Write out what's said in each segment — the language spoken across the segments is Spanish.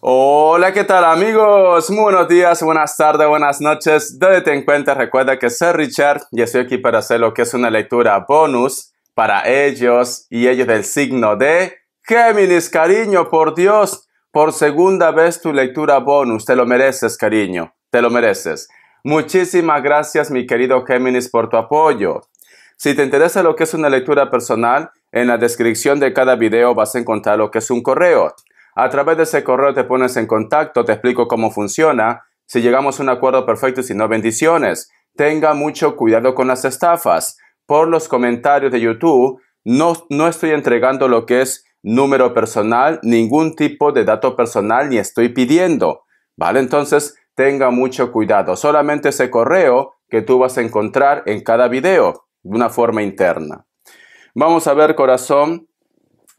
Hola, ¿qué tal amigos? buenos días, buenas tardes, buenas noches. Donde en cuenta, recuerda que soy Richard y estoy aquí para hacer lo que es una lectura bonus para ellos y ellos del signo de Géminis, cariño, por Dios. Por segunda vez tu lectura bonus, te lo mereces, cariño, te lo mereces. Muchísimas gracias, mi querido Géminis, por tu apoyo. Si te interesa lo que es una lectura personal, en la descripción de cada video vas a encontrar lo que es un correo. A través de ese correo te pones en contacto, te explico cómo funciona. Si llegamos a un acuerdo perfecto, si no, bendiciones. Tenga mucho cuidado con las estafas. Por los comentarios de YouTube, no, no estoy entregando lo que es número personal, ningún tipo de dato personal ni estoy pidiendo. ¿Vale? Entonces, tenga mucho cuidado. Solamente ese correo que tú vas a encontrar en cada video, de una forma interna. Vamos a ver, corazón,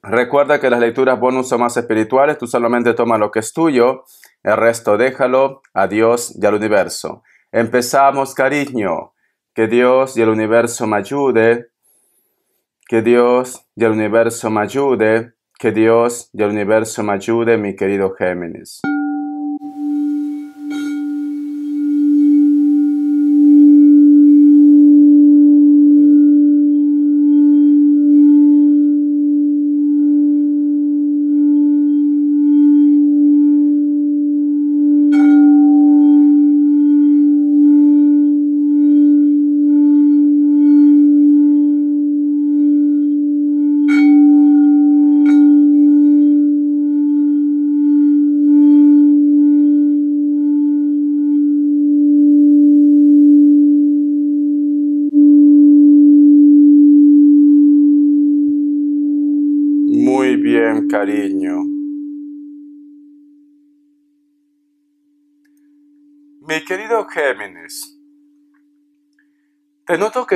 Recuerda que las lecturas bonus son más espirituales, tú solamente toma lo que es tuyo, el resto déjalo a Dios y al universo. Empezamos, cariño. Que Dios y el universo me ayude. Que Dios y el universo me ayude. Que Dios y el universo me ayude, mi querido Géminis.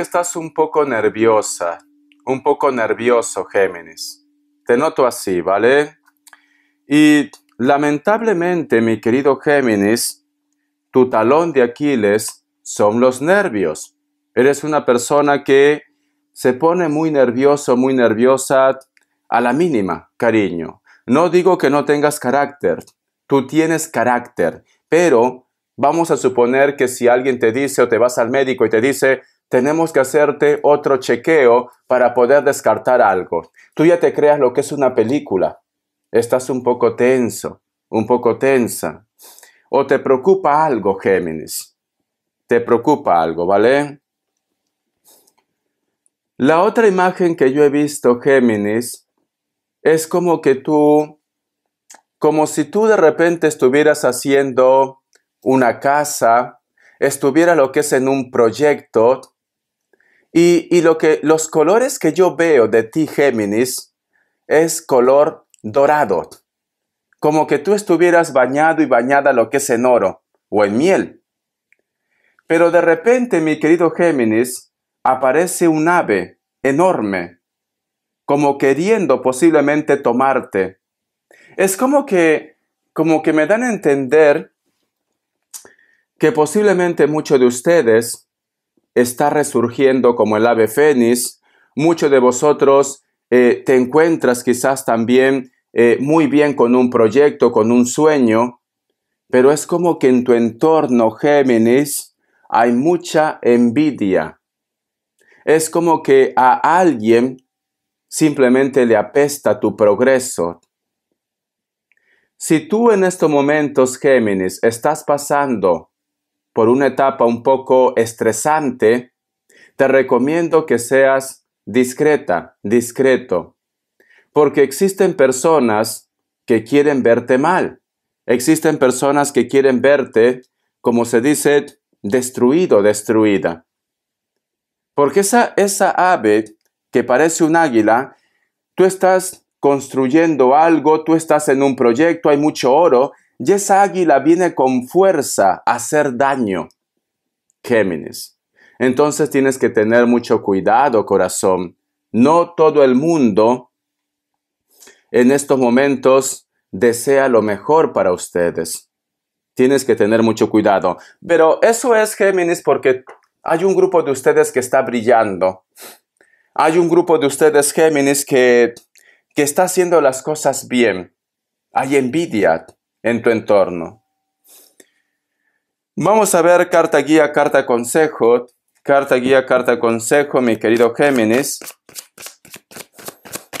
estás un poco nerviosa, un poco nervioso, Géminis. Te noto así, ¿vale? Y lamentablemente, mi querido Géminis, tu talón de Aquiles son los nervios. Eres una persona que se pone muy nervioso, muy nerviosa a la mínima, cariño. No digo que no tengas carácter, tú tienes carácter, pero vamos a suponer que si alguien te dice o te vas al médico y te dice, tenemos que hacerte otro chequeo para poder descartar algo. Tú ya te creas lo que es una película. Estás un poco tenso, un poco tensa. O te preocupa algo, Géminis. Te preocupa algo, ¿vale? La otra imagen que yo he visto, Géminis, es como que tú, como si tú de repente estuvieras haciendo una casa, estuviera lo que es en un proyecto, y, lo que, los colores que yo veo de ti, Géminis, es color dorado. Como que tú estuvieras bañado y bañada lo que es en oro o en miel. Pero de repente, mi querido Géminis, aparece un ave enorme, como queriendo posiblemente tomarte. Es como que, como que me dan a entender que posiblemente muchos de ustedes está resurgiendo como el ave fénix. Muchos de vosotros eh, te encuentras quizás también eh, muy bien con un proyecto, con un sueño, pero es como que en tu entorno, Géminis, hay mucha envidia. Es como que a alguien simplemente le apesta tu progreso. Si tú en estos momentos, Géminis, estás pasando por una etapa un poco estresante, te recomiendo que seas discreta, discreto, porque existen personas que quieren verte mal, existen personas que quieren verte, como se dice, destruido, destruida. Porque esa, esa ave que parece un águila, tú estás construyendo algo, tú estás en un proyecto, hay mucho oro y esa águila viene con fuerza a hacer daño. Géminis. Entonces tienes que tener mucho cuidado, corazón. No todo el mundo en estos momentos desea lo mejor para ustedes. Tienes que tener mucho cuidado. Pero eso es Géminis porque hay un grupo de ustedes que está brillando. Hay un grupo de ustedes Géminis que, que está haciendo las cosas bien. Hay envidia, en tu entorno. Vamos a ver carta guía, carta consejo. Carta guía, carta consejo, mi querido Géminis.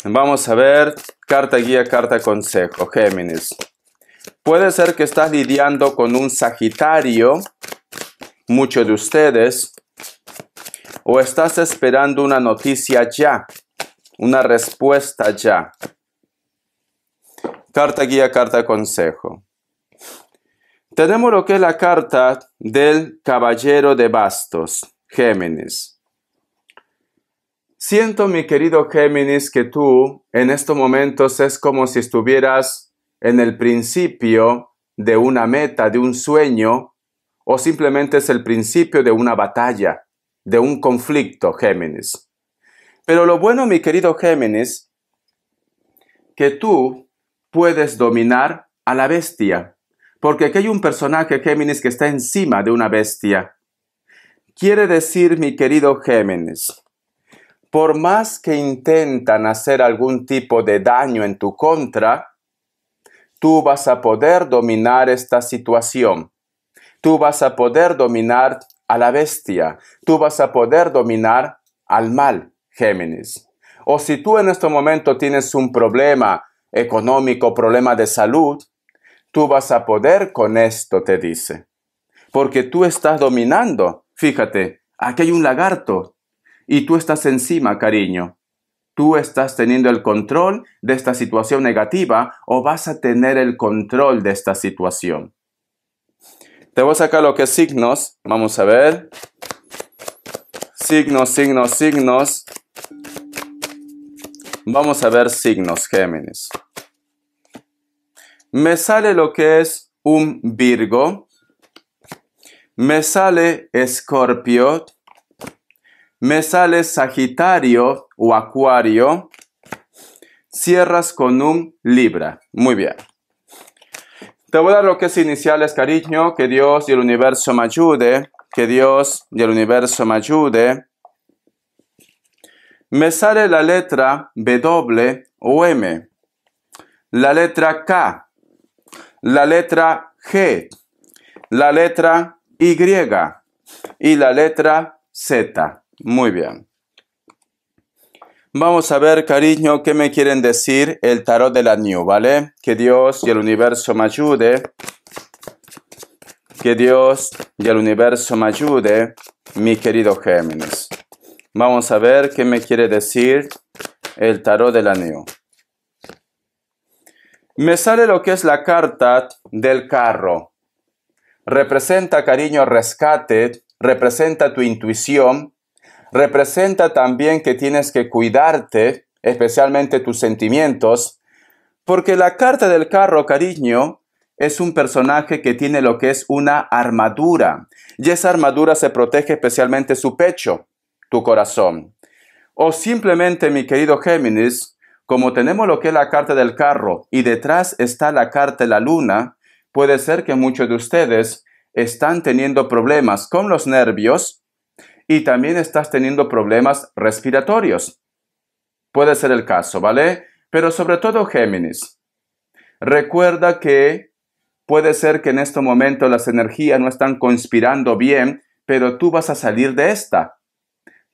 Vamos a ver carta guía, carta consejo, Géminis. Puede ser que estás lidiando con un Sagitario, muchos de ustedes, o estás esperando una noticia ya, una respuesta ya. Carta guía, carta consejo. Tenemos lo que es la carta del caballero de bastos, Géminis. Siento, mi querido Géminis, que tú en estos momentos es como si estuvieras en el principio de una meta, de un sueño, o simplemente es el principio de una batalla, de un conflicto, Géminis. Pero lo bueno, mi querido Géminis, que tú puedes dominar a la bestia, porque aquí hay un personaje Géminis que está encima de una bestia. Quiere decir, mi querido Géminis, por más que intentan hacer algún tipo de daño en tu contra, tú vas a poder dominar esta situación. Tú vas a poder dominar a la bestia. Tú vas a poder dominar al mal, Géminis. O si tú en este momento tienes un problema, económico, problema de salud, tú vas a poder con esto, te dice. Porque tú estás dominando. Fíjate, aquí hay un lagarto y tú estás encima, cariño. Tú estás teniendo el control de esta situación negativa o vas a tener el control de esta situación. Te voy a sacar lo que es signos. Vamos a ver. Signos, signos, signos. Vamos a ver signos, Géminis. Me sale lo que es un Virgo. Me sale Escorpio. Me sale Sagitario o Acuario. Cierras con un Libra. Muy bien. Te voy a dar lo que es iniciales, cariño. Que Dios y el universo me ayude. Que Dios y el universo me ayude me sale la letra W o M, la letra K, la letra G, la letra Y y la letra Z. Muy bien. Vamos a ver, cariño, qué me quieren decir el tarot de la New, ¿vale? Que Dios y el universo me ayude. Que Dios y el universo me ayude, mi querido Géminis. Vamos a ver qué me quiere decir el tarot del anillo. Me sale lo que es la carta del carro. Representa cariño, rescate, representa tu intuición, representa también que tienes que cuidarte, especialmente tus sentimientos, porque la carta del carro, cariño, es un personaje que tiene lo que es una armadura, y esa armadura se protege especialmente su pecho tu corazón. O oh, simplemente, mi querido Géminis, como tenemos lo que es la carta del carro y detrás está la carta de la luna, puede ser que muchos de ustedes están teniendo problemas con los nervios y también estás teniendo problemas respiratorios. Puede ser el caso, ¿vale? Pero sobre todo Géminis. Recuerda que puede ser que en este momento las energías no están conspirando bien, pero tú vas a salir de esta.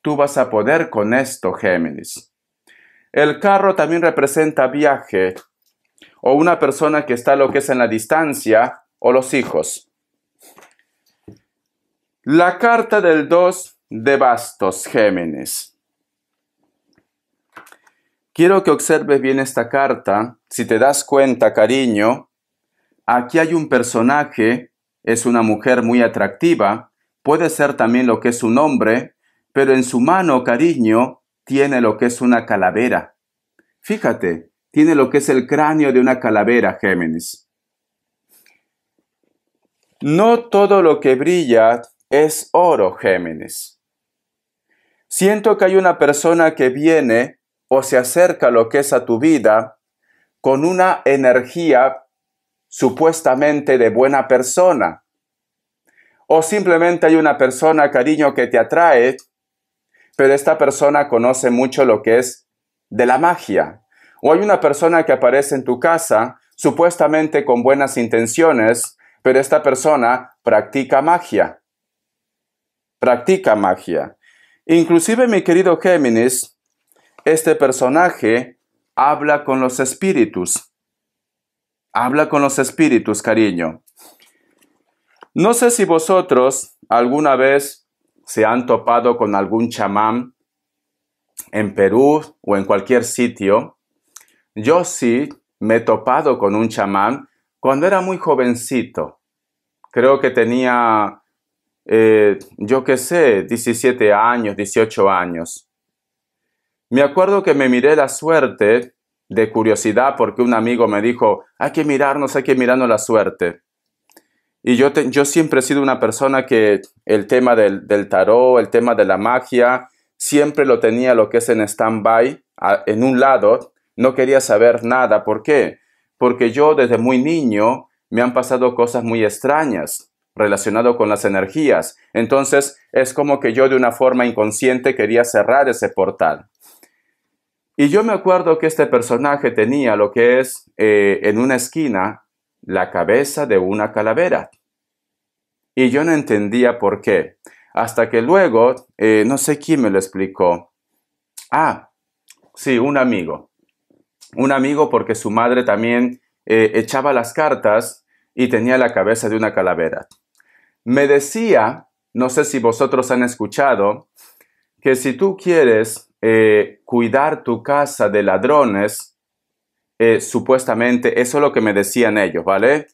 Tú vas a poder con esto, Géminis. El carro también representa viaje o una persona que está lo que es en la distancia o los hijos. La carta del 2 de bastos, Géminis. Quiero que observes bien esta carta. Si te das cuenta, cariño, aquí hay un personaje, es una mujer muy atractiva, puede ser también lo que es un hombre, pero en su mano, cariño, tiene lo que es una calavera. Fíjate, tiene lo que es el cráneo de una calavera, Géminis. No todo lo que brilla es oro, Géminis. Siento que hay una persona que viene o se acerca a lo que es a tu vida con una energía supuestamente de buena persona. O simplemente hay una persona, cariño, que te atrae pero esta persona conoce mucho lo que es de la magia. O hay una persona que aparece en tu casa supuestamente con buenas intenciones, pero esta persona practica magia. Practica magia. Inclusive, mi querido Géminis, este personaje habla con los espíritus. Habla con los espíritus, cariño. No sé si vosotros alguna vez se han topado con algún chamán en Perú o en cualquier sitio. Yo sí me he topado con un chamán cuando era muy jovencito. Creo que tenía, eh, yo qué sé, 17 años, 18 años. Me acuerdo que me miré la suerte de curiosidad porque un amigo me dijo, hay que mirarnos, hay que mirarnos la suerte. Y yo, siempre he sido una persona que el tema del, tarot, el tema de la magia, siempre lo tenía lo que es en stand-by, en un lado, no quería saber nada. ¿Por qué? Porque yo desde muy niño me han pasado cosas muy extrañas relacionado con las energías. Entonces es como que yo de una forma inconsciente quería cerrar ese portal. Y yo me acuerdo que este personaje tenía lo que es eh, en una esquina la cabeza de una calavera y yo no entendía por qué. Hasta que luego, eh, no sé quién me lo explicó. Ah, sí, un amigo. Un amigo porque su madre también eh, echaba las cartas y tenía la cabeza de una calavera. Me decía, no sé si vosotros han escuchado, que si tú quieres eh, cuidar tu casa de ladrones, supuestamente, eso es lo que me decían ellos, ¿vale?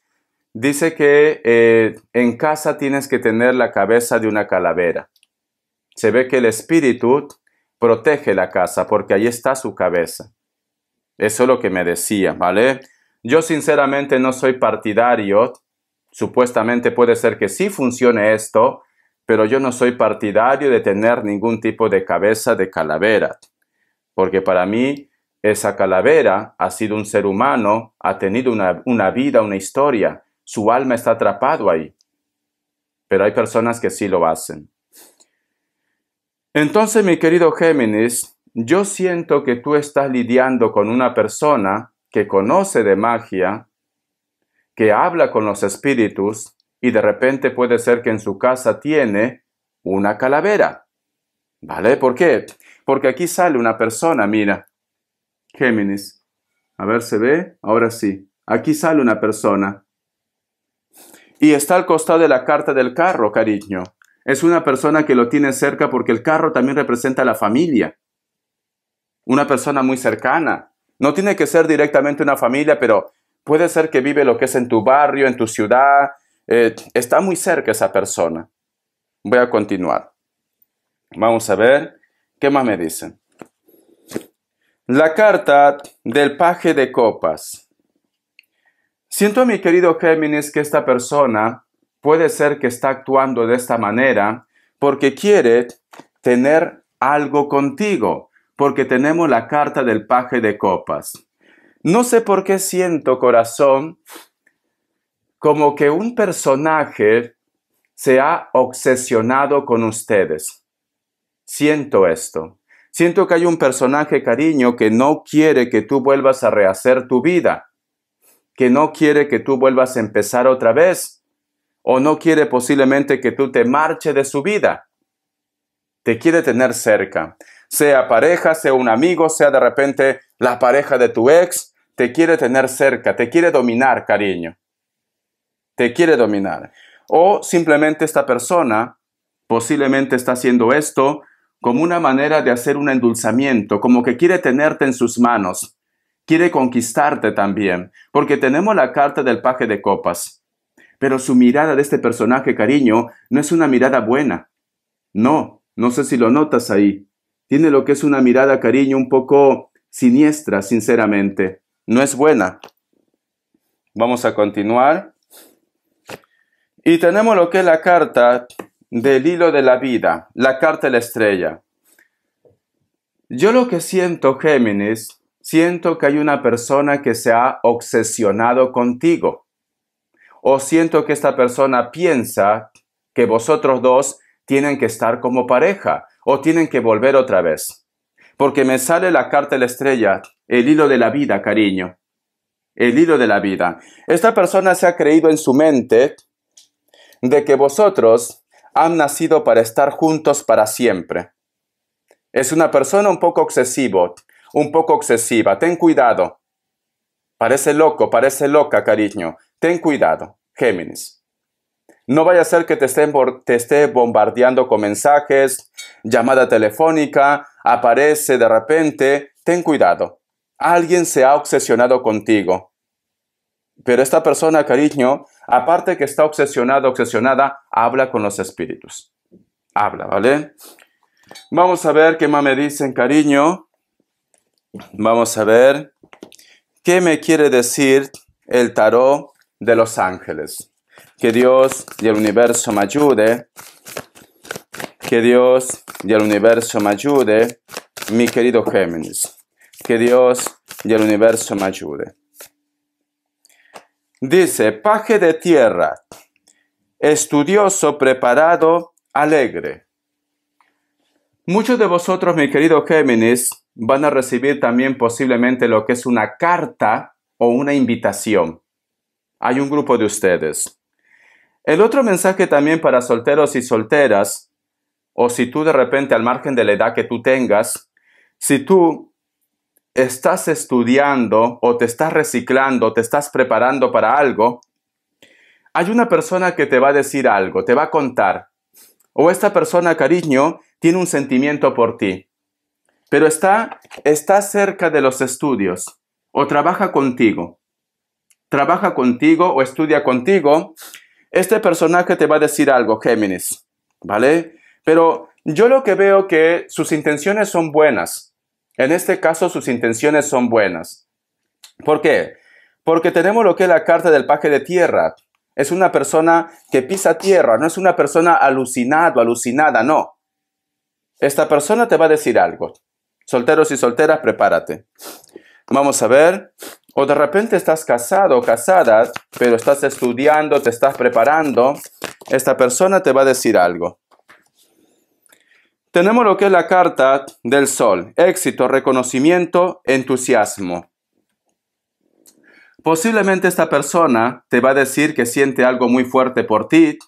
Dice que eh, en casa tienes que tener la cabeza de una calavera. Se ve que el espíritu protege la casa porque ahí está su cabeza. Eso es lo que me decía, ¿vale? Yo sinceramente no soy partidario. Supuestamente puede ser que sí funcione esto, pero yo no soy partidario de tener ningún tipo de cabeza de calavera. Porque para mí esa calavera ha sido un ser humano, ha tenido una vida, una historia, su alma está atrapado ahí. Pero hay personas que sí lo hacen. Entonces, mi querido Géminis, yo siento que tú estás lidiando con una persona que conoce de magia, que habla con los espíritus y de repente puede ser que en su casa tiene una calavera. ¿Vale? ¿Por qué? Porque aquí sale una persona, mira. Géminis. A ver, ¿se ve? Ahora sí. Aquí sale una persona. Y está al costado de la carta del carro, cariño. Es una persona que lo tiene cerca porque el carro también representa a la familia. Una persona muy cercana. No tiene que ser directamente una familia, pero puede ser que vive lo que es en tu barrio, en tu ciudad. Eh, está muy cerca esa persona. Voy a continuar. Vamos a ver qué más me dicen. La carta del paje de copas. Siento, mi querido Géminis, que esta persona puede ser que está actuando de esta manera porque quiere tener algo contigo, porque tenemos la carta del paje de copas. No sé por qué siento, corazón, como que un personaje se ha obsesionado con ustedes. Siento esto. Siento que hay un personaje, cariño, que no quiere que tú vuelvas a rehacer tu vida que no quiere que tú vuelvas a empezar otra vez o no quiere posiblemente que tú te marche de su vida. Te quiere tener cerca, sea pareja, sea un amigo, sea de repente la pareja de tu ex, te quiere tener cerca, te quiere dominar, cariño. Te quiere dominar. O simplemente esta persona posiblemente está haciendo esto como una manera de hacer un endulzamiento, como que quiere tenerte en sus manos, quiere conquistarte también, porque tenemos la carta del paje de copas. Pero su mirada de este personaje, cariño, no es una mirada buena. No, no sé si lo notas ahí. Tiene lo que es una mirada, cariño, un poco siniestra, sinceramente. No es buena. Vamos a continuar. Y tenemos lo que es la carta del hilo de la vida, la carta de la estrella. Yo lo que siento, Géminis, Siento que hay una persona que se ha obsesionado contigo. O siento que esta persona piensa que vosotros dos tienen que estar como pareja o tienen que volver otra vez. Porque me sale la carta de la estrella, el hilo de la vida, cariño. El hilo de la vida. Esta persona se ha creído en su mente de que vosotros han nacido para estar juntos para siempre. Es una persona un poco obsesivo, un poco obsesiva. Ten cuidado. Parece loco, parece loca, cariño. Ten cuidado, Géminis. No vaya a ser que te, estén, te esté bombardeando con mensajes, llamada telefónica, aparece de repente. Ten cuidado. Alguien se ha obsesionado contigo. Pero esta persona, cariño, aparte que está obsesionada, obsesionada, habla con los espíritus. Habla, ¿vale? Vamos a ver qué más me dicen, cariño. Vamos a ver qué me quiere decir el tarot de los ángeles. Que Dios y el universo me ayude. Que Dios y el universo me ayude, mi querido Géminis. Que Dios y el universo me ayude. Dice, paje de tierra, estudioso, preparado, alegre. Muchos de vosotros, mi querido Géminis, van a recibir también posiblemente lo que es una carta o una invitación. Hay un grupo de ustedes. El otro mensaje también para solteros y solteras, o si tú de repente al margen de la edad que tú tengas, si tú estás estudiando o te estás reciclando, te estás preparando para algo, hay una persona que te va a decir algo, te va a contar, o esta persona, cariño, tiene un sentimiento por ti pero está, está cerca de los estudios o trabaja contigo, trabaja contigo o estudia contigo, este personaje te va a decir algo, Géminis, ¿vale? Pero yo lo que veo que sus intenciones son buenas. En este caso, sus intenciones son buenas. ¿Por qué? Porque tenemos lo que es la carta del paje de tierra. Es una persona que pisa tierra, no es una persona alucinada, alucinada, no. Esta persona te va a decir algo. Solteros y solteras, prepárate. Vamos a ver. O de repente estás casado o casada, pero estás estudiando, te estás preparando. Esta persona te va a decir algo. Tenemos lo que es la carta del sol. Éxito, reconocimiento, entusiasmo. Posiblemente esta persona te va a decir que siente algo muy fuerte por ti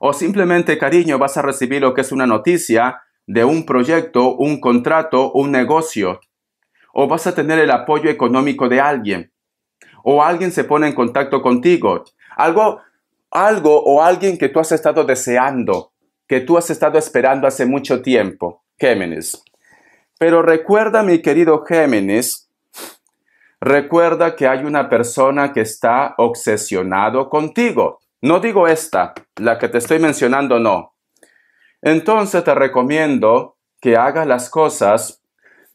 o simplemente cariño vas a recibir lo que es una noticia de un proyecto, un contrato, un negocio, o vas a tener el apoyo económico de alguien, o alguien se pone en contacto contigo, algo, algo o alguien que tú has estado deseando, que tú has estado esperando hace mucho tiempo, Géminis. Pero recuerda, mi querido Géminis, recuerda que hay una persona que está obsesionado contigo. No digo esta, la que te estoy mencionando, no. Entonces te recomiendo que hagas las cosas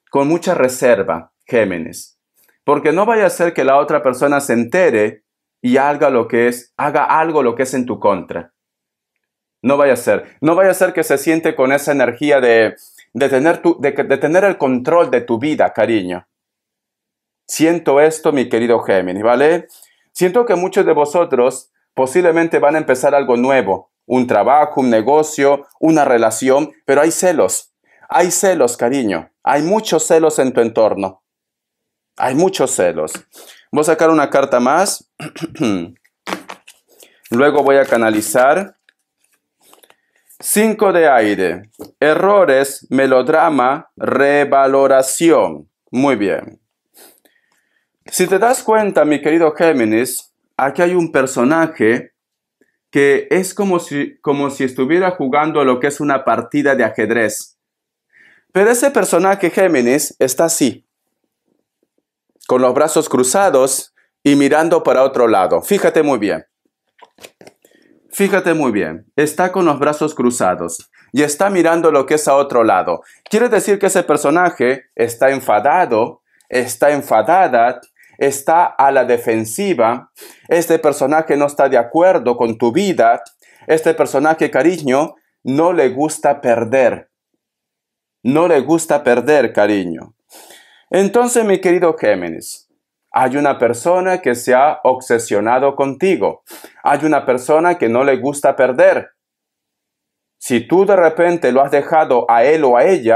con mucha reserva, Géminis, porque no vaya a ser que la otra persona se entere y haga lo que es, haga algo lo que es en tu contra. No vaya a ser, no vaya a ser que se siente con esa energía de, tener, tu, de tener el control de tu vida, cariño. Siento esto, mi querido Géminis, ¿vale? Siento que muchos de vosotros posiblemente van a empezar algo nuevo, un trabajo, un negocio, una relación, pero hay celos. Hay celos, cariño. Hay muchos celos en tu entorno. Hay muchos celos. Voy a sacar una carta más. Luego voy a canalizar. Cinco de aire. Errores, melodrama, revaloración. Muy bien. Si te das cuenta, mi querido Géminis, aquí hay un personaje que es como si, como si estuviera jugando lo que es una partida de ajedrez. Pero ese personaje Géminis está así, con los brazos cruzados y mirando para otro lado. Fíjate muy bien. Fíjate muy bien, está con los brazos cruzados y está mirando lo que es a otro lado. Quiere decir que ese personaje está enfadado, está enfadada, está a la defensiva, este personaje no está de acuerdo con tu vida, este personaje, cariño, no le gusta perder. No le gusta perder, cariño. Entonces, mi querido Géminis, hay una persona que se ha obsesionado contigo. Hay una persona que no le gusta perder. Si tú de repente lo has dejado a él o a ella,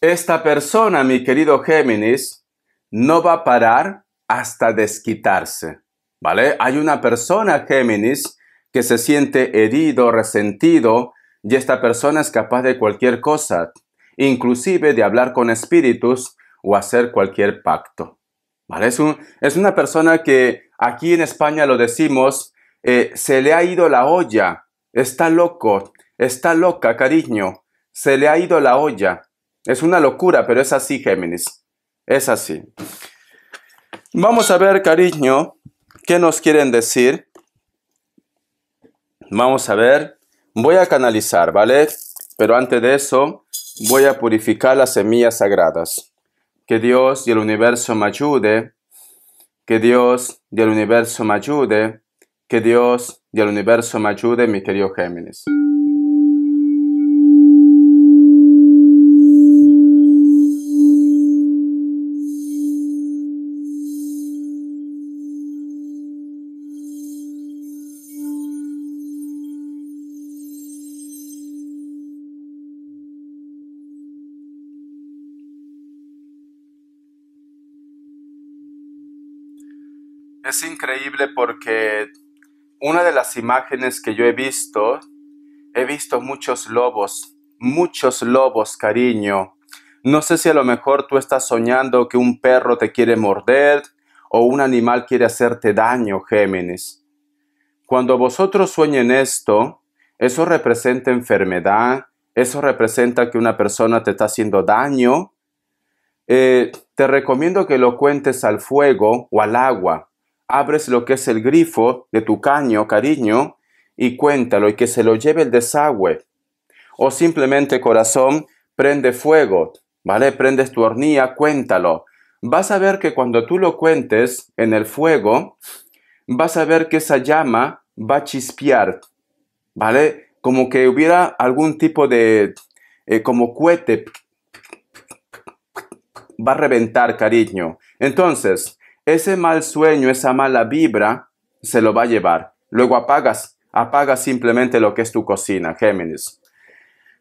esta persona, mi querido Géminis, no va a parar hasta desquitarse. ¿Vale? Hay una persona, Géminis, que se siente herido, resentido, y esta persona es capaz de cualquier cosa, inclusive de hablar con espíritus o hacer cualquier pacto. ¿Vale? Es, una persona que aquí en España lo decimos, eh, se le ha ido la olla, está loco, está loca, cariño, se le ha ido la olla. Es una locura, pero es así, Géminis. Es así. Vamos a ver, cariño, qué nos quieren decir. Vamos a ver. Voy a canalizar, ¿vale? Pero antes de eso, voy a purificar las semillas sagradas. Que Dios y el universo me ayude. Que Dios y el universo me ayude. Que Dios y el universo me ayude, mi querido Géminis. es increíble porque una de las imágenes que yo he visto, he visto muchos lobos, muchos lobos, cariño. No sé si a lo mejor tú estás soñando que un perro te quiere morder o un animal quiere hacerte daño, Géminis. Cuando vosotros sueñen esto, eso representa enfermedad, eso representa que una persona te está haciendo daño. Eh, te recomiendo que lo cuentes al fuego o al agua, abres lo que es el grifo de tu caño, cariño, y cuéntalo y que se lo lleve el desagüe. O simplemente, corazón, prende fuego, ¿vale? Prendes tu hornilla, cuéntalo. Vas a ver que cuando tú lo cuentes en el fuego, vas a ver que esa llama va a chispear, ¿vale? Como que hubiera algún tipo de, eh, como cuete. va a reventar, cariño. Entonces, ese mal sueño, esa mala vibra, se lo va a llevar. Luego apagas, apagas simplemente lo que es tu cocina, Géminis.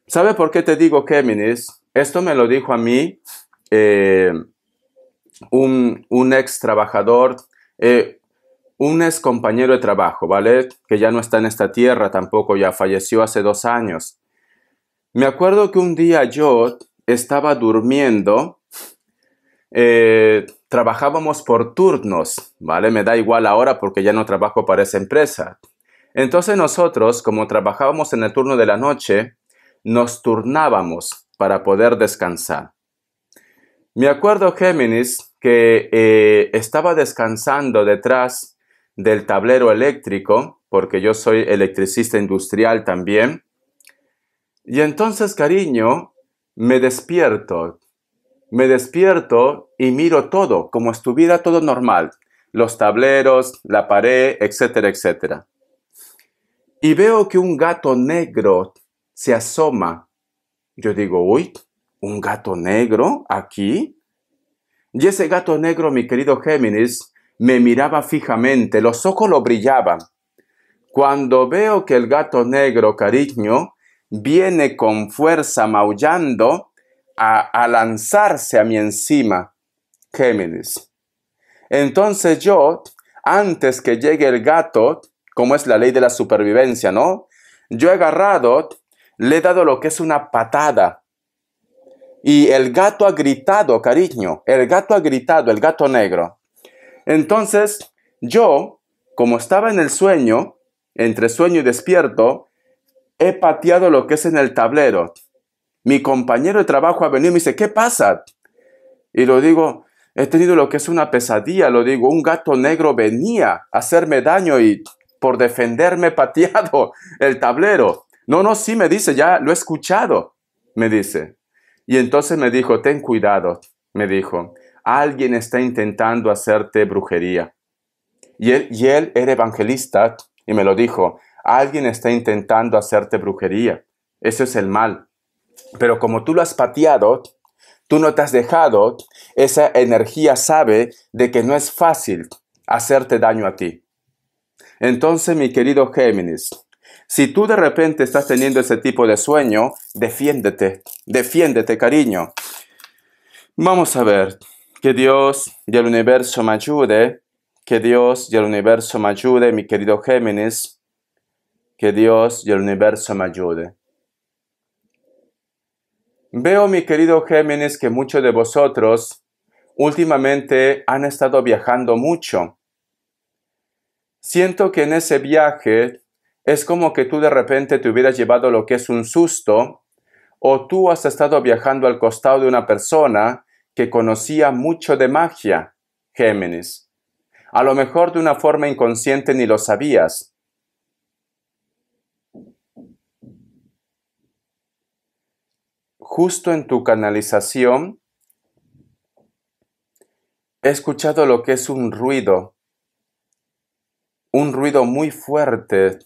¿Sabe por qué te digo Géminis? Esto me lo dijo a mí eh, un, ex trabajador, eh, un ex compañero de trabajo, ¿vale? Que ya no está en esta tierra tampoco, ya falleció hace dos años. Me acuerdo que un día yo estaba durmiendo, eh, trabajábamos por turnos, ¿vale? Me da igual ahora porque ya no trabajo para esa empresa. Entonces nosotros, como trabajábamos en el turno de la noche, nos turnábamos para poder descansar. Me acuerdo, Géminis, que eh, estaba descansando detrás del tablero eléctrico, porque yo soy electricista industrial también. Y entonces, cariño, me despierto. Me despierto y miro todo como estuviera todo normal, los tableros, la pared, etcétera, etcétera. Y veo que un gato negro se asoma. Yo digo, uy, ¿un gato negro aquí? Y ese gato negro, mi querido Géminis, me miraba fijamente, los ojos lo brillaban. Cuando veo que el gato negro, cariño, viene con fuerza maullando a, a lanzarse a mi encima, Géminis. Entonces yo, antes que llegue el gato, como es la ley de la supervivencia, ¿no? Yo he agarrado, le he dado lo que es una patada. Y el gato ha gritado, cariño, el gato ha gritado, el gato negro. Entonces, yo, como estaba en el sueño, entre sueño y despierto, he pateado lo que es en el tablero. Mi compañero de trabajo ha venido y me dice, ¿qué pasa? Y lo digo, he este tenido lo que es una pesadilla, lo digo, un gato negro venía a hacerme daño y por defenderme pateado el tablero. No, no, sí me dice, ya lo he escuchado, me dice. Y entonces me dijo, ten cuidado, me dijo, alguien está intentando hacerte brujería. Y él, y él era evangelista y me lo dijo, alguien está intentando hacerte brujería. Ese es el mal. Pero como tú lo has pateado, tú no te has dejado, esa energía sabe de que no es fácil hacerte daño a ti. Entonces, mi querido Géminis, si tú de repente estás teniendo ese tipo de sueño, defiéndete, defiéndete, cariño. Vamos a ver, que Dios y el universo me ayude, que Dios y el universo me ayude, mi querido Géminis, que Dios y el universo me ayude. Veo, mi querido Géminis, que muchos de vosotros últimamente han estado viajando mucho. Siento que en ese viaje es como que tú de repente te hubieras llevado lo que es un susto o tú has estado viajando al costado de una persona que conocía mucho de magia, Géminis. A lo mejor de una forma inconsciente ni lo sabías. justo en tu canalización, he escuchado lo que es un ruido, un ruido muy fuerte.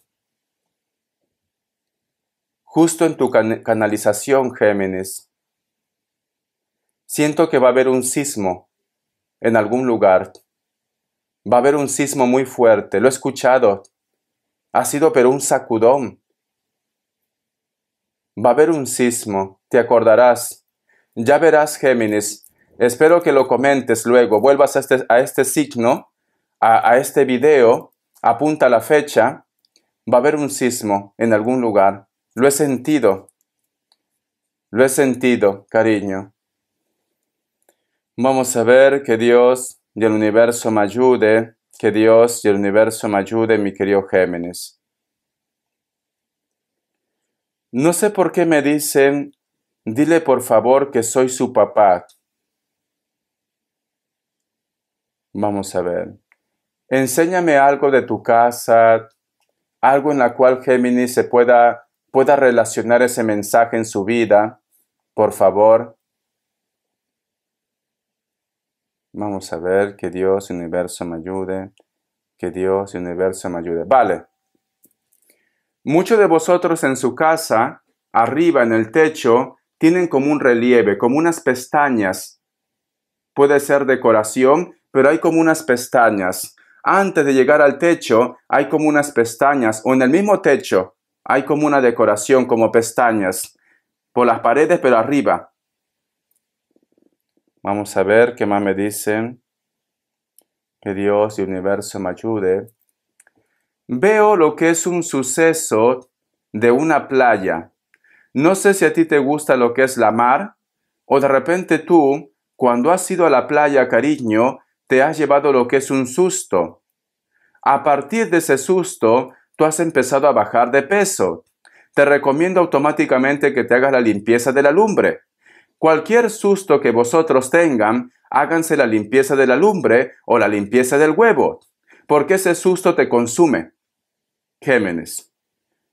Justo en tu canalización, Géminis. Siento que va a haber un sismo en algún lugar. Va a haber un sismo muy fuerte, lo he escuchado. Ha sido pero un sacudón. Va a haber un sismo te acordarás. Ya verás, Géminis. Espero que lo comentes luego. Vuelvas este, a este, signo, a, a este video, apunta la fecha. Va a haber un sismo en algún lugar. Lo he sentido. Lo he sentido, cariño. Vamos a ver que Dios y el universo me ayude. Que Dios y el universo me ayude, mi querido Géminis. No sé por qué me dicen Dile por favor que soy su papá. Vamos a ver. Enséñame algo de tu casa, algo en la cual Géminis se pueda, pueda relacionar ese mensaje en su vida, por favor. Vamos a ver que Dios universo me ayude, que Dios universo me ayude. Vale. Muchos de vosotros en su casa, arriba en el techo, tienen como un relieve, como unas pestañas. Puede ser decoración, pero hay como unas pestañas. Antes de llegar al techo, hay como unas pestañas, o en el mismo techo, hay como una decoración, como pestañas, por las paredes, pero arriba. Vamos a ver qué más me dicen. Que Dios y universo me ayude. Veo lo que es un suceso de una playa. No sé si a ti te gusta lo que es la mar, o de repente tú, cuando has ido a la playa, cariño, te has llevado lo que es un susto. A partir de ese susto, tú has empezado a bajar de peso. Te recomiendo automáticamente que te hagas la limpieza de la lumbre. Cualquier susto que vosotros tengan, háganse la limpieza de la lumbre o la limpieza del huevo, porque ese susto te consume. Gémenes.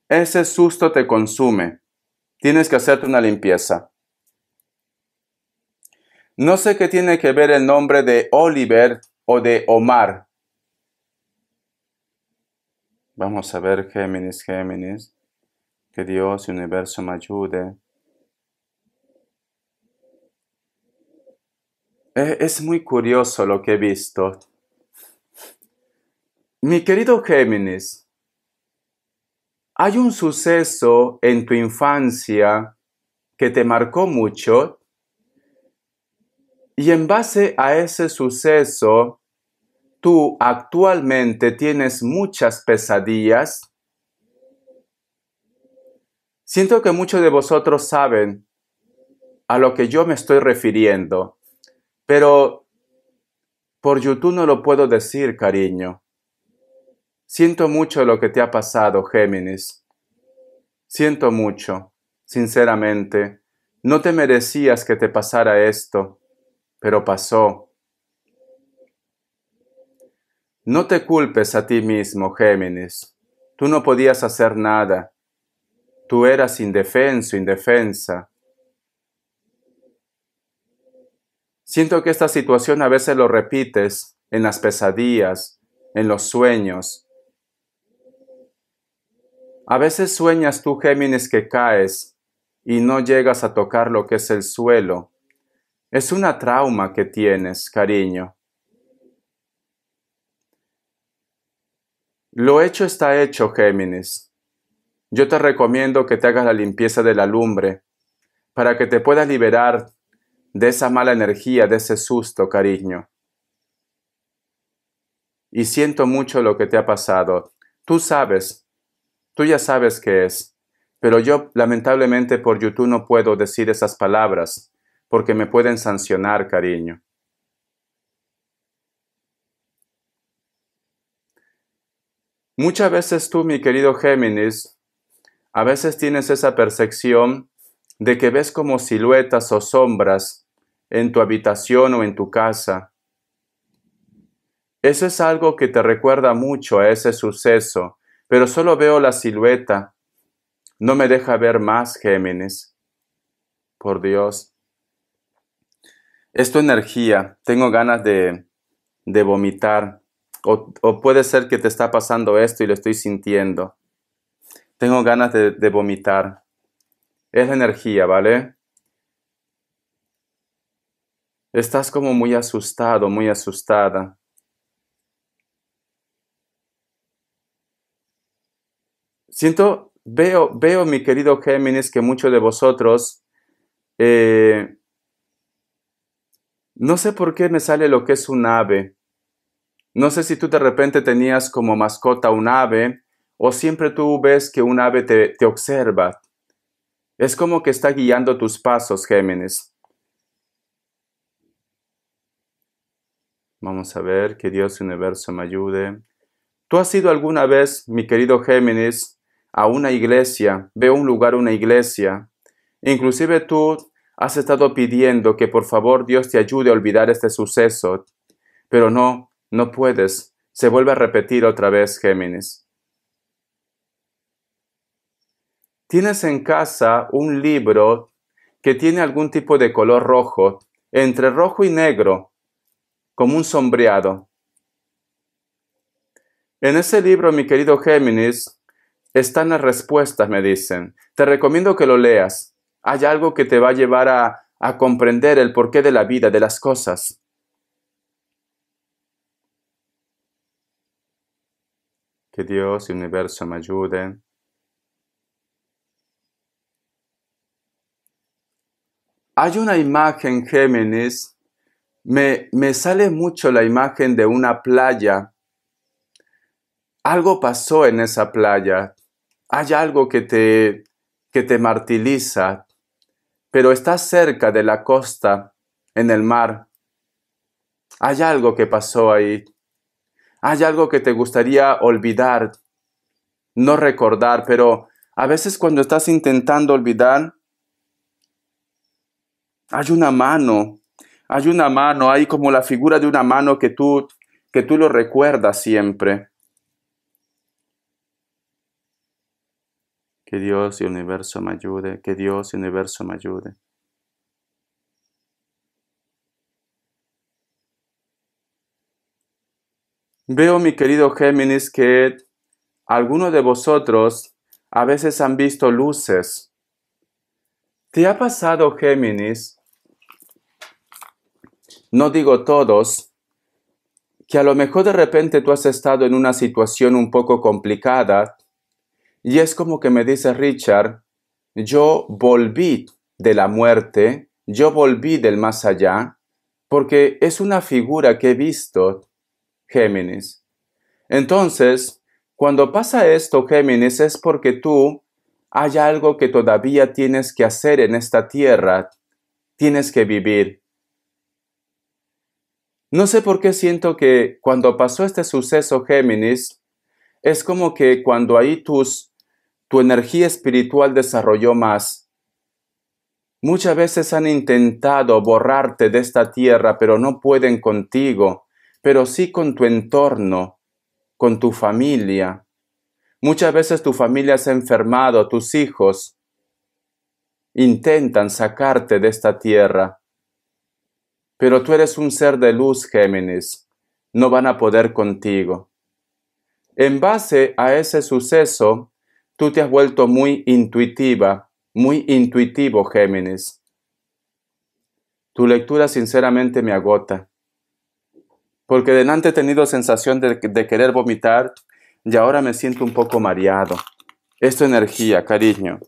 Ese susto te consume tienes que hacerte una limpieza. No sé qué tiene que ver el nombre de Oliver o de Omar. Vamos a ver, Géminis, Géminis. Que Dios y universo me ayude. E, es muy curioso lo que he visto. Mi querido Géminis, ¿Hay un suceso en tu infancia que te marcó mucho? Y en base a ese suceso, tú actualmente tienes muchas pesadillas. Siento que muchos de vosotros saben a lo que yo me estoy refiriendo, pero por YouTube no lo puedo decir, cariño. Siento mucho lo que te ha pasado, Géminis. Siento mucho, sinceramente. No te merecías que te pasara esto, pero pasó. No te culpes a ti mismo, Géminis. Tú no podías hacer nada. Tú eras indefenso, indefensa. Siento que esta situación a veces lo repites en las pesadillas, en los sueños, a veces sueñas tú, Géminis, que caes y no llegas a tocar lo que es el suelo. Es una trauma que tienes, cariño. Lo hecho está hecho, Géminis. Yo te recomiendo que te hagas la limpieza de la lumbre para que te puedas liberar de esa mala energía, de ese susto, cariño. Y siento mucho lo que te ha pasado. Tú sabes Tú ya sabes qué es. Pero yo lamentablemente por YouTube no puedo decir esas palabras porque me pueden sancionar, cariño. Muchas veces tú, mi querido Géminis, a veces tienes esa percepción de que ves como siluetas o sombras en tu habitación o en tu casa. Eso es algo que te recuerda mucho a ese suceso pero solo veo la silueta. No me deja ver más, Géminis. Por Dios. Es tu energía. Tengo ganas de, vomitar. O, puede ser que te está pasando esto y lo estoy sintiendo. Tengo ganas de, vomitar. Es energía, ¿vale? Estás como muy asustado, muy asustada. Siento, veo, veo, mi querido Géminis, que muchos de vosotros, eh, no sé por qué me sale lo que es un ave. No sé si tú de repente tenías como mascota un ave o siempre tú ves que un ave te, observa. Es como que está guiando tus pasos, Géminis. Vamos a ver, que Dios universo me ayude. ¿Tú has sido alguna vez, mi querido Géminis, a una iglesia, veo un lugar, una iglesia, inclusive tú has estado pidiendo que por favor Dios te ayude a olvidar este suceso, pero no, no puedes, se vuelve a repetir otra vez, Géminis. Tienes en casa un libro que tiene algún tipo de color rojo, entre rojo y negro, como un sombreado. En ese libro, mi querido Géminis, están las respuestas, me dicen. Te recomiendo que lo leas. Hay algo que te va a llevar a, a comprender el porqué de la vida, de las cosas. Que Dios y universo me ayuden. Hay una imagen, Géminis, me, me sale mucho la imagen de una playa. Algo pasó en esa playa hay algo que te, que te martiriza, pero estás cerca de la costa, en el mar. Hay algo que pasó ahí. Hay algo que te gustaría olvidar, no recordar, pero a veces cuando estás intentando olvidar, hay una mano, hay una mano, hay como la figura de una mano que tú, que tú lo recuerdas siempre. Que Dios y universo me ayude, que Dios y universo me ayude. Veo, mi querido Géminis, que algunos de vosotros a veces han visto luces. ¿Te ha pasado, Géminis? No digo todos, que a lo mejor de repente tú has estado en una situación un poco complicada y es como que me dice Richard, yo volví de la muerte, yo volví del más allá, porque es una figura que he visto, Géminis. Entonces, cuando pasa esto, Géminis, es porque tú hay algo que todavía tienes que hacer en esta tierra, tienes que vivir. No sé por qué siento que cuando pasó este suceso, Géminis, es como que cuando ahí tus tu energía espiritual desarrolló más. Muchas veces han intentado borrarte de esta tierra, pero no pueden contigo, pero sí con tu entorno, con tu familia. Muchas veces tu familia se ha enfermado, tus hijos intentan sacarte de esta tierra. Pero tú eres un ser de luz, Géminis. No van a poder contigo. En base a ese suceso, Tú te has vuelto muy intuitiva, muy intuitivo, Géminis. Tu lectura sinceramente me agota, porque delante he tenido sensación de, querer vomitar y ahora me siento un poco mareado. tu energía, cariño.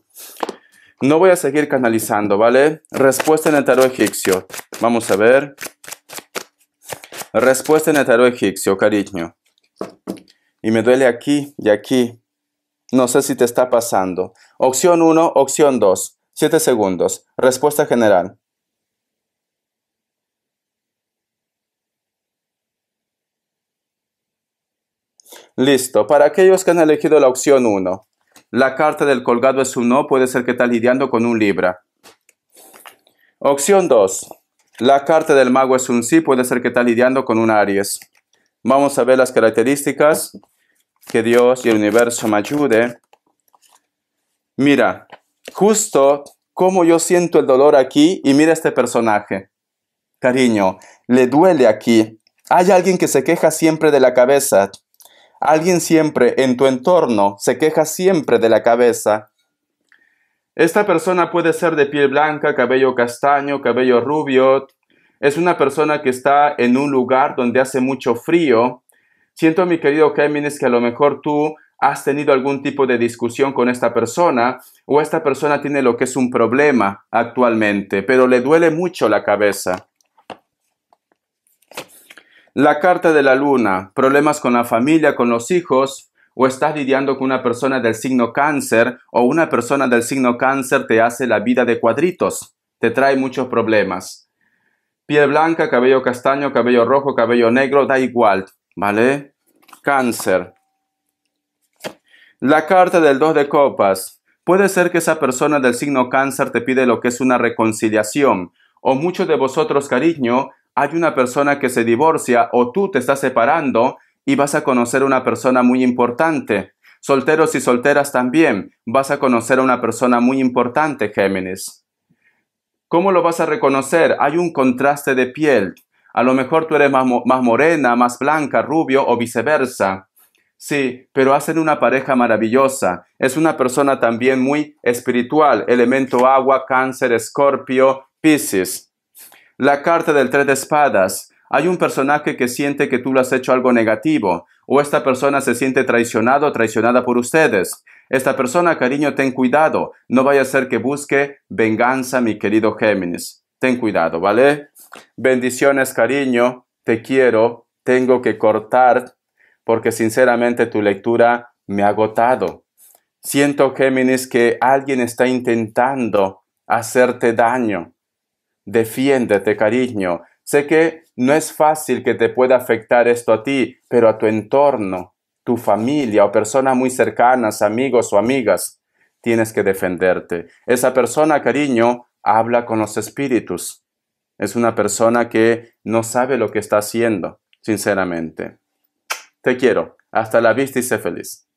No voy a seguir canalizando, ¿vale? Respuesta en el tarot egipcio. Vamos a ver. Respuesta en el tarot egipcio, cariño. Y me duele aquí y aquí. No sé si te está pasando. Opción 1, opción 2. 7 segundos. Respuesta general. Listo. Para aquellos que han elegido la opción 1, la carta del colgado es un no, puede ser que está lidiando con un libra. Opción 2. La carta del mago es un sí, puede ser que está lidiando con un Aries. Vamos a ver las características que Dios y el universo me ayude. Mira, justo como yo siento el dolor aquí y mira este personaje. Cariño, le duele aquí. Hay alguien que se queja siempre de la cabeza. Alguien siempre en tu entorno se queja siempre de la cabeza. Esta persona puede ser de piel blanca, cabello castaño, cabello rubio. Es una persona que está en un lugar donde hace mucho frío, Siento, mi querido Géminis, que a lo mejor tú has tenido algún tipo de discusión con esta persona o esta persona tiene lo que es un problema actualmente, pero le duele mucho la cabeza. La carta de la luna, problemas con la familia, con los hijos, o estás lidiando con una persona del signo cáncer o una persona del signo cáncer te hace la vida de cuadritos, te trae muchos problemas. Piel blanca, cabello castaño, cabello rojo, cabello negro, da igual. ¿Vale? Cáncer. La carta del 2 de copas. Puede ser que esa persona del signo cáncer te pide lo que es una reconciliación. O muchos de vosotros, cariño, hay una persona que se divorcia o tú te estás separando y vas a conocer a una persona muy importante. Solteros y solteras también, vas a conocer a una persona muy importante, Géminis. ¿Cómo lo vas a reconocer? Hay un contraste de piel. A lo mejor tú eres más, morena, más blanca, rubio o viceversa. Sí, pero hacen una pareja maravillosa. Es una persona también muy espiritual. Elemento agua, cáncer, escorpio, piscis. La carta del tres de espadas. Hay un personaje que siente que tú le has hecho algo negativo, o esta persona se siente traicionado o traicionada por ustedes. Esta persona, cariño, ten cuidado. No vaya a ser que busque venganza, mi querido Géminis. Ten cuidado, ¿vale? Bendiciones, cariño, te quiero, tengo que cortar porque sinceramente tu lectura me ha agotado. Siento, Géminis, que alguien está intentando hacerte daño. Defiéndete, cariño. Sé que no es fácil que te pueda afectar esto a ti, pero a tu entorno, tu familia o personas muy cercanas, amigos o amigas, tienes que defenderte. Esa persona, cariño, habla con los espíritus es una persona que no sabe lo que está haciendo, sinceramente. Te quiero. Hasta la vista y sé feliz.